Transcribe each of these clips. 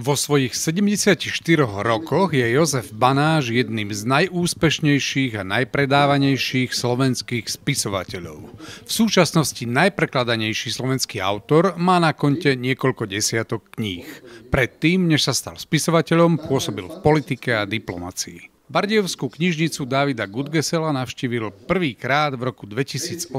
Vo svojich 74 rokoch je Jozef Banáš jedným z najúspešnejších a najpredávanejších slovenských spisovateľov. V súčasnosti najprekladanejší slovenský autor má na konte niekoľko desiatok kníh. Predtým, než sa stal spisovateľom, pôsobil v politike a diplomácii. Bardievskú knižnicu Davida Gudgesela navštívil prvýkrát v roku 2018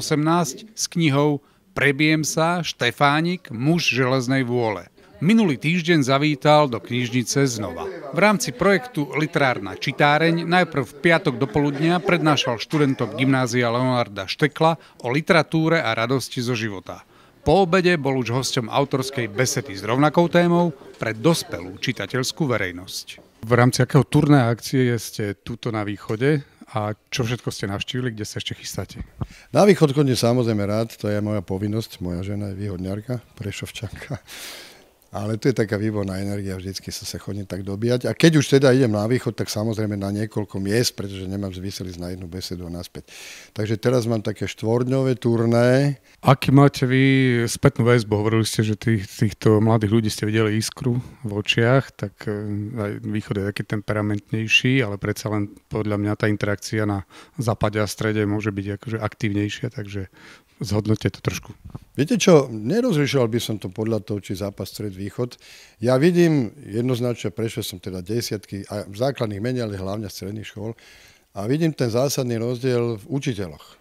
s knihou Prebiem sa, Štefánik, muž železnej vôle minulý týždeň zavítal do knižnice znova. V rámci projektu Literárna čitáreň najprv v piatok do poludnia prednášal študentom gymnázia Leonarda Štekla o literatúre a radosti zo života. Po obede bol už hosťom autorskej besedy s rovnakou témou pre dospelú čitateľskú verejnosť. V rámci akého turné akcie ste tuto na východe a čo všetko ste navštívili, kde sa ešte chystáte? Na východ chodím samozrejme rád, to je moja povinnosť, moja žena je výhodňarka, prešovčanka ale to je taká výborná energia, vždycky sa sa chodím tak dobíjať. A keď už teda idem na východ, tak samozrejme na niekoľko miest, pretože nemám zmysel ísť na jednu besedu a naspäť. Takže teraz mám také štvorňové turné. Aký máte vy spätnú väzbu? Hovorili ste, že tých, týchto mladých ľudí ste videli iskru v očiach, tak eh, aj východ je taký temperamentnejší, ale predsa len podľa mňa tá interakcia na západe a strede môže byť akože aktívnejšia, takže zhodnote to trošku. Viete čo, nerozlišoval by som to podľa toho, či zápas stred východ. Ja vidím jednoznačne, prešiel som teda desiatky a v základných menej, ale hlavne stredných škôl a vidím ten zásadný rozdiel v učiteľoch.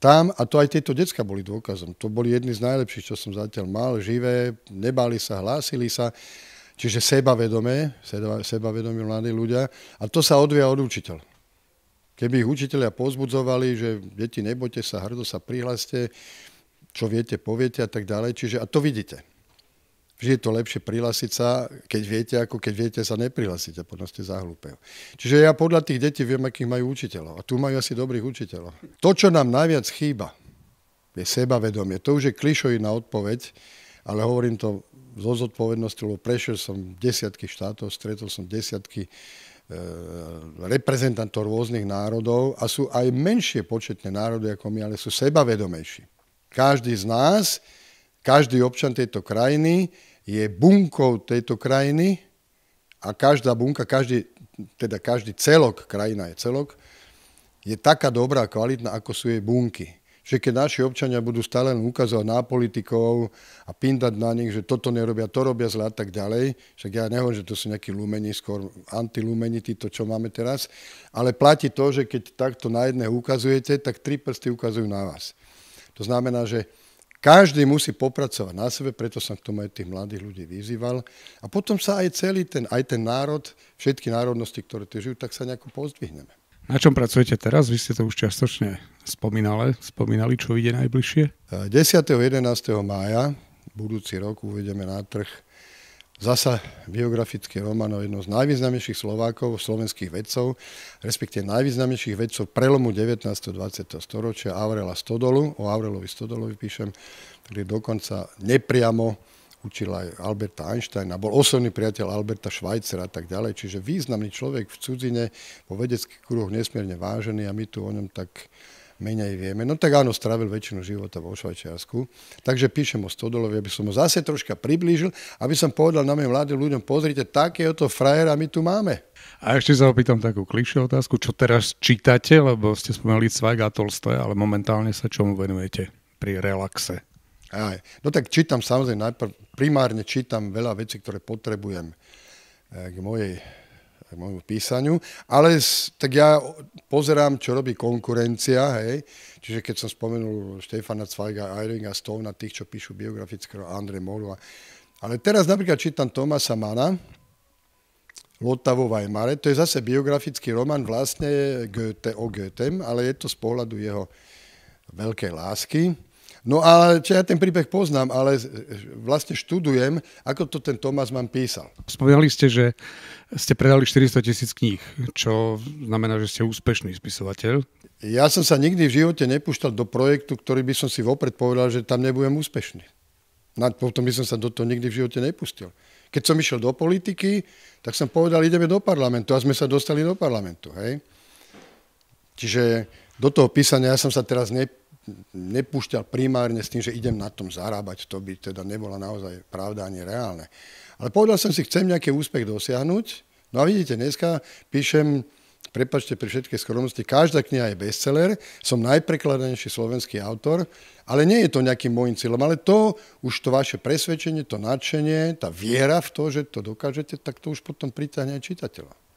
Tam, a to aj tieto decka boli dôkazom, to boli jedni z najlepších, čo som zatiaľ mal, živé, nebáli sa, hlásili sa, čiže sebavedomé, sebavedomí mladí ľudia a to sa odvia od učiteľ. Keby ich učiteľia pozbudzovali, že deti nebojte sa, hrdo sa prihláste, čo viete, poviete a tak ďalej. Čiže a to vidíte. Vždy je to lepšie prihlásiť sa, keď viete, ako keď viete sa neprihlásiť a potom ste zahlúpeho. Čiže ja podľa tých detí viem, akých majú učiteľov. A tu majú asi dobrých učiteľov. To, čo nám najviac chýba, je sebavedomie. To už je klišojná odpoveď, ale hovorím to zo zodpovednosťou, lebo prešiel som desiatky štátov, stretol som desiatky e, reprezentantov rôznych národov a sú aj menšie početné národy ako my, ale sú sebavedomejší. Každý z nás, každý občan tejto krajiny je bunkou tejto krajiny a každá bunka, každý, teda každý celok, krajina je celok, je taká dobrá, a kvalitná, ako sú jej bunky. Že keď naši občania budú stále len ukazovať na politikov a pindať na nich, že toto nerobia, to robia zle a tak ďalej, však ja nehovorím, že to sú nejakí lumeni, skôr antilumeni, títo, čo máme teraz, ale platí to, že keď takto na jedné ukazujete, tak tri prsty ukazujú na vás. To znamená, že každý musí popracovať na sebe, preto som k tomu aj tých mladých ľudí vyzýval. A potom sa aj celý ten, aj ten národ, všetky národnosti, ktoré tu žijú, tak sa nejako pozdvihneme. Na čom pracujete teraz? Vy ste to už čiastočne spomínali, spomínali čo ide najbližšie? 10. Eh, 11. mája budúci rok uvedeme na trh Zasa biografické o jedno z najvýznamnejších Slovákov, slovenských vedcov, respektive najvýznamnejších vedcov prelomu 19. 20. storočia, Aurela Stodolu, o Aurelovi Stodolovi píšem, ktorý dokonca nepriamo učil aj Alberta Einsteina, bol osobný priateľ Alberta Švajcera a tak ďalej, čiže významný človek v cudzine, vo vedeckých kruhoch nesmierne vážený a my tu o ňom tak menej vieme. No tak áno, strávil väčšinu života vo Švajčiarsku. Takže píšem o Stodolovi, aby som ho zase troška priblížil, aby som povedal na mladým ľuďom, pozrite, takéhoto frajera my tu máme. A ešte sa opýtam takú klišie otázku, čo teraz čítate, lebo ste spomenuli Cvajk a Tolstoj, ale momentálne sa čomu venujete pri relaxe? Aj. No tak čítam samozrejme, najprv primárne čítam veľa vecí, ktoré potrebujem eh, k mojej môjmu písaniu, ale tak ja pozerám, čo robí konkurencia, hej. Čiže keď som spomenul Štefana Cvajga, Stone a tých, čo píšu biografické o Andre Molu. Ale teraz napríklad čítam Tomasa Mana, vo Weimare, to je zase biografický román vlastne Goethe, o Goethem, ale je to z pohľadu jeho veľkej lásky No a ja ten príbeh poznám, ale vlastne študujem, ako to ten Tomás vám písal. Spomínali ste, že ste predali 400 tisíc kníh, čo znamená, že ste úspešný spisovateľ. Ja som sa nikdy v živote nepúšťal do projektu, ktorý by som si vopred povedal, že tam nebudem úspešný. Na, potom by som sa do toho nikdy v živote nepustil. Keď som išiel do politiky, tak som povedal, ideme do parlamentu a sme sa dostali do parlamentu. Hej? Čiže do toho písania ja som sa teraz ne, nepúšťal primárne s tým, že idem na tom zarábať, to by teda nebola naozaj pravda ani reálne. Ale povedal som si, chcem nejaký úspech dosiahnuť. No a vidíte, dneska píšem, prepačte pri všetkej skromnosti, každá kniha je bestseller, som najprekladanejší slovenský autor, ale nie je to nejakým môjim cieľom, ale to už to vaše presvedčenie, to nadšenie, tá viera v to, že to dokážete, tak to už potom pritáhne aj čitateľa.